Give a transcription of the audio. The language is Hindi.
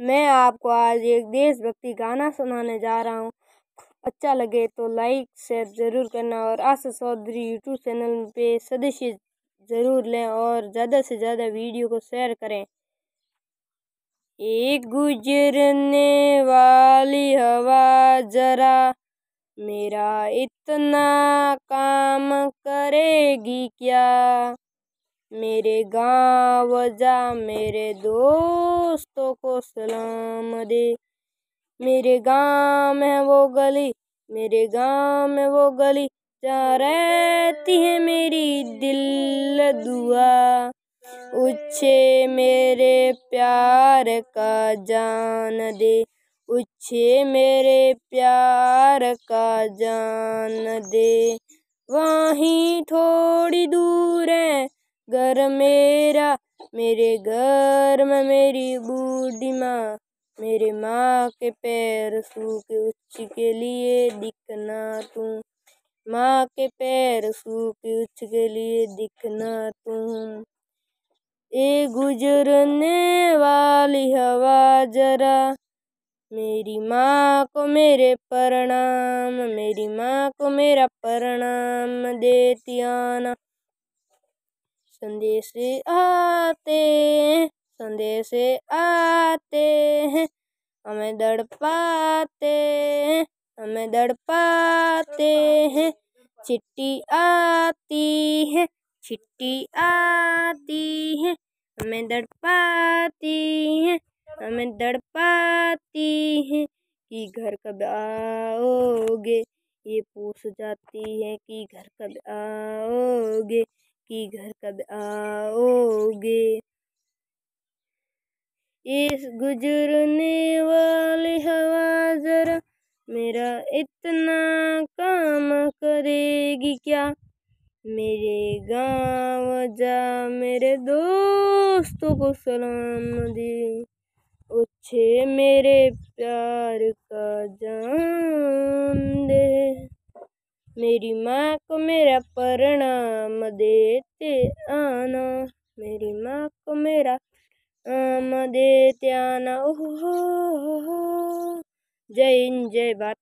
मैं आपको आज एक देशभक्ति गाना सुनाने जा रहा हूँ अच्छा लगे तो लाइक शेयर ज़रूर करना और आशा चौधरी यूट्यूब चैनल पे सदस्य ज़रूर लें और ज़्यादा से ज़्यादा वीडियो को शेयर करें एक गुजरने वाली हवा जरा मेरा इतना काम करेगी क्या मेरे गाँव जा मेरे दोस्तों को सलाम दे मेरे गाँव में वो गली मेरे गाँव में वो गली जा रहती है मेरी दिल दुआ उछे मेरे प्यार का जान दे उछे मेरे प्यार का जान दे वहीं थोड़ी दूर है घर मेरा मेरे घर में मेरी बूढ़ी माँ मेरे माँ के पैर सूखे उच्च के लिए दिखना तू माँ के पैर सूखे उच्च के लिए दिखना तू ए गुजरने वाली हवा जरा मेरी माँ को मेरे प्रणाम मेरी माँ को मेरा प्रणाम देती आना संदेश आते हैं संदेश आते हैं हमें दड़ पाते हैं हमें दड़ पाते हैं चिट्ठी आती है चिट्ठी आती है हमें दड़ पाती है हमें दड़ पाती है कि घर कब आओगे ये पूछ जाती है कि घर कब आओगे कि घर कब आओगे इस गुजरने वाली हवा जरा मेरा इतना काम करेगी क्या मेरे गांव जा मेरे दोस्तों को सलाम दे उछे मेरे प्यार का जान दे मेरी माँ को मेरा प्रणाम देते आना मेरी माँ को मेरा आम देते आना ओहो जय हिंद जय भारत